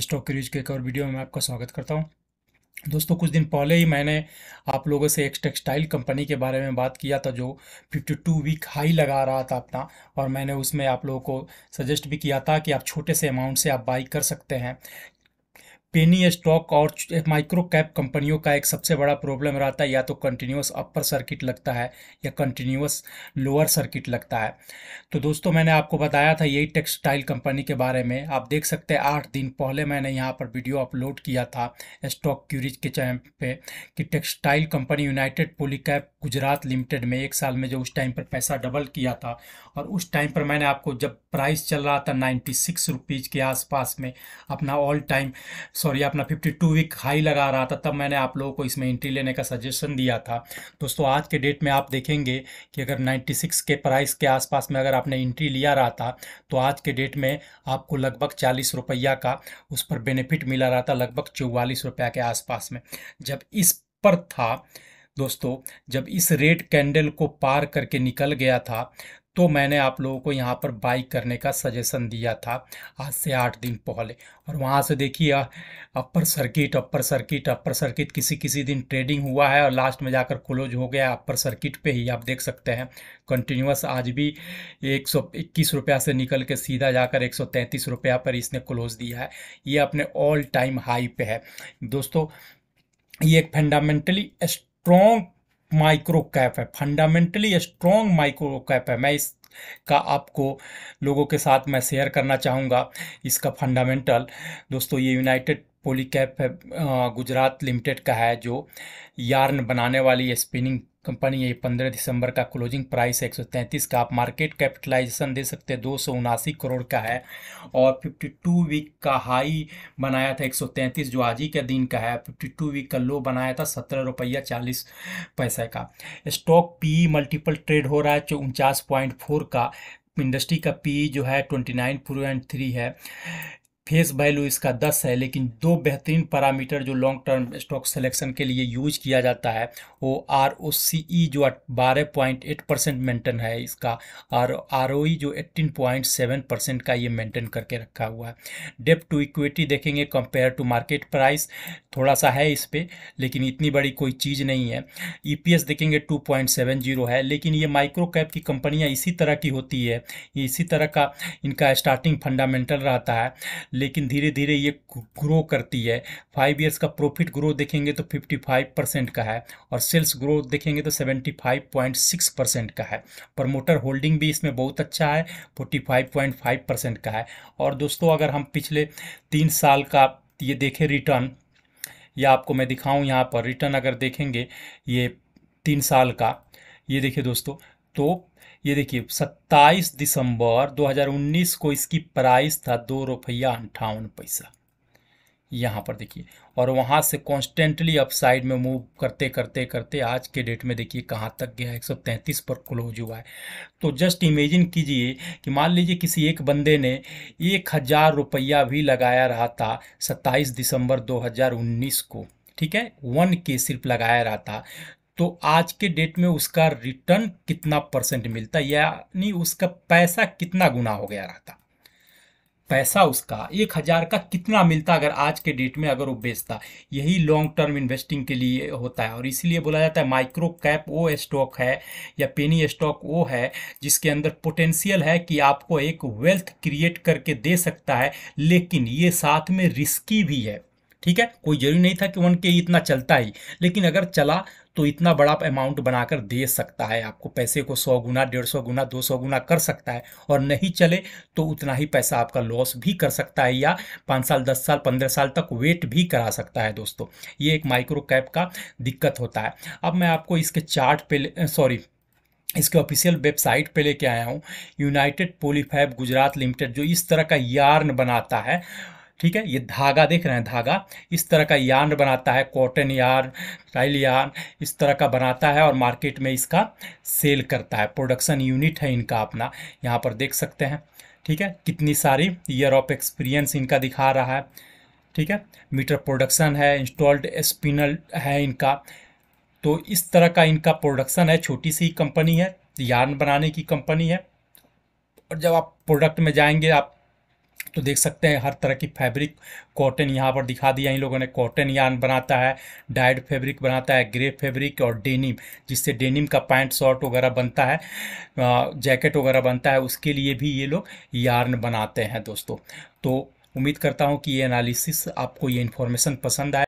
stock crease के एक और वीडियो में आपका स्वागत करता हूँ दोस्तों कुछ दिन पहले ही मैंने आप लोगों से एक टेक्सटाइल कंपनी के बारे में बात किया था जो 52 वीक हाई लगा रहा था अपना और मैंने उसमें आप लोगों को सजेस्ट भी किया था कि आप छोटे से अमाउंट से आप बाई कर सकते हैं पेनी स्टॉक और माइक्रो कैप कंपनियों का एक सबसे बड़ा प्रॉब्लम रहता है या तो कंटिन्यूस अपर सर्किट लगता है या कंटिन्यूस लोअर सर्किट लगता है तो दोस्तों मैंने आपको बताया था यही टेक्सटाइल कंपनी के बारे में आप देख सकते हैं आठ दिन पहले मैंने यहाँ पर वीडियो अपलोड किया था स्टॉक क्यूरिज के चैनल पे कि टेक्सटाइल कंपनी यूनाइटेड पोलिकैप गुजरात लिमिटेड में एक साल में जो उस टाइम पर पैसा डबल किया था और उस टाइम पर मैंने आपको जब प्राइस चल रहा था नाइन्टी सिक्स रुपीज़ के आसपास में अपना ऑल टाइम सॉरी अपना 52 वीक हाई लगा रहा था तब मैंने आप लोगों को इसमें एंट्री लेने का सजेशन दिया था दोस्तों आज के डेट में आप देखेंगे कि अगर 96 के प्राइस के आसपास में अगर आपने एंट्री लिया रहा था तो आज के डेट में आपको लगभग चालीस रुपया का उस पर बेनिफिट मिला रहा था लगभग चौवालीस रुपया के आसपास में जब इस पर था दोस्तों जब इस रेड कैंडल को पार करके निकल गया था तो मैंने आप लोगों को यहाँ पर बाई करने का सजेशन दिया था आज से आठ दिन पहले और वहाँ से देखिए upper circuit upper circuit upper circuit किसी किसी दिन ट्रेडिंग हुआ है और लास्ट में जाकर क्लोज हो गया अपर सर्किट पे ही आप देख सकते हैं कंटिन्यूस आज भी एक सौ इक्कीस रुपया से निकल के सीधा जाकर एक सौ तैंतीस रुपया पर इसने क्लोज दिया है ये अपने ऑल टाइम हाई पे है दोस्तों ये एक फंडामेंटली स्ट्रॉन्ग माइक्रो कैप है फंडामेंटली स्ट्रॉन्ग माइक्रो कैप है मैं इसका आपको लोगों के साथ मैं शेयर करना चाहूँगा इसका फंडामेंटल दोस्तों ये यूनाइटेड कैप है गुजरात लिमिटेड का है जो यार्न बनाने वाली स्पिनिंग कंपनी ये पंद्रह दिसंबर का क्लोजिंग प्राइस है एक सौ तैंतीस का आप मार्केट कैपिटलाइजेशन दे सकते हैं दो सौ उनासी करोड़ का है और फिफ्टी टू वीक का हाई बनाया था एक सौ तैंतीस जो आज ही के दिन का है फिफ्टी टू वीक का लो बनाया था सत्रह रुपया चालीस पैसे का स्टॉक पी मल्टीपल ट्रेड हो रहा है जो उनचास पॉइंट फोर का इंडस्ट्री का पी जो है ट्वेंटी नाइन पॉइंट थ्री है फेस वैल्यू इसका 10 है लेकिन दो बेहतरीन पैरामीटर जो लॉन्ग टर्म स्टॉक सिलेक्शन के लिए यूज किया जाता है वो आर ओ सी ई जो बारह पॉइंट एट परसेंट मेंटेन है इसका और आर ओ ई जो एट्टीन पॉइंट सेवन परसेंट का ये मेंटेन करके रखा हुआ है डेप टू इक्विटी देखेंगे कंपेयर टू मार्केट प्राइस थोड़ा सा है इस पर लेकिन इतनी बड़ी कोई चीज़ नहीं है ई पी एस देखेंगे टू पॉइंट सेवन जीरो है लेकिन ये माइक्रो कैप की कंपनियाँ इसी तरह की होती है इसी तरह का इनका स्टार्टिंग फंडामेंटल रहता है लेकिन धीरे धीरे ये ग्रो करती है फाइव ईयर्स का प्रॉफिट ग्रोथ देखेंगे तो 55 परसेंट का है और सेल्स ग्रोथ देखेंगे तो 75.6 परसेंट का है प्रमोटर होल्डिंग भी इसमें बहुत अच्छा है 45.5 परसेंट का है और दोस्तों अगर हम पिछले तीन साल का ये देखें रिटर्न या आपको मैं दिखाऊँ यहाँ पर रिटर्न अगर देखेंगे ये तीन साल का ये देखिए दोस्तों तो ये देखिए 27 दिसंबर 2019 को इसकी प्राइस था दो रुपया अंठावन पैसा यहाँ पर देखिए और वहाँ से कॉन्स्टेंटली अपसाइड में मूव करते करते करते आज के डेट में देखिए कहाँ तक गया एक सौ तैंतीस पर क्लोज हुआ है तो जस्ट इमेजिन कीजिए कि मान लीजिए किसी एक बंदे ने एक हज़ार रुपया भी लगाया रहा था सत्ताईस दिसंबर दो हज़ार उन्नीस को ठीक है वन के सिर्फ लगाया रहा था तो आज के डेट में उसका रिटर्न कितना परसेंट मिलता यानी उसका पैसा कितना गुना हो गया रहता पैसा उसका एक हज़ार का कितना मिलता अगर आज के डेट में अगर वो बेचता यही लॉन्ग टर्म इन्वेस्टिंग के लिए होता है और इसीलिए बोला जाता है माइक्रो कैप वो स्टॉक है या पेनी स्टॉक वो है जिसके अंदर पोटेंशियल है कि आपको एक वेल्थ क्रिएट करके दे सकता है लेकिन ये साथ में रिस्की भी है ठीक है कोई जरूरी नहीं था कि वन के इतना चलता ही लेकिन अगर चला तो इतना बड़ा अमाउंट बनाकर दे सकता है आपको पैसे को सौ गुना डेढ़ सौ गुना दो सौ गुना कर सकता है और नहीं चले तो उतना ही पैसा आपका लॉस भी कर सकता है या पाँच साल दस साल पंद्रह साल तक वेट भी करा सकता है दोस्तों ये एक माइक्रो कैप का दिक्कत होता है अब मैं आपको इसके चार्ट पे सॉरी इसके ऑफिशियल वेबसाइट पे लेके आया हूँ यूनाइटेड पोलीफैब गुजरात लिमिटेड जो इस तरह का यार्न बनाता है ठीक है ये धागा देख रहे हैं धागा इस तरह का यार्न बनाता है कॉटन यार्न टाइल यार्न इस तरह का बनाता है और मार्केट में इसका सेल करता है प्रोडक्शन यूनिट है इनका अपना यहाँ पर देख सकते हैं ठीक है कितनी सारी ईयर ऑफ एक्सपीरियंस इनका दिखा रहा है ठीक है मीटर प्रोडक्शन है इंस्टॉल्ड स्पिनल है इनका तो इस तरह का इनका प्रोडक्शन है छोटी सी कंपनी है यार्न बनाने की कंपनी है और जब आप प्रोडक्ट में जाएंगे आप तो देख सकते हैं हर तरह की फैब्रिक कॉटन यहाँ पर दिखा दिया इन लोगों ने कॉटन यान बनाता है डाइड फैब्रिक बनाता है ग्रे फैब्रिक और डेनिम जिससे डेनिम का पैंट शर्ट वगैरह बनता है जैकेट वगैरह बनता है उसके लिए भी ये लोग यार्न बनाते हैं दोस्तों तो उम्मीद करता हूँ कि ये एनालिसिस आपको ये इन्फॉर्मेशन पसंद आए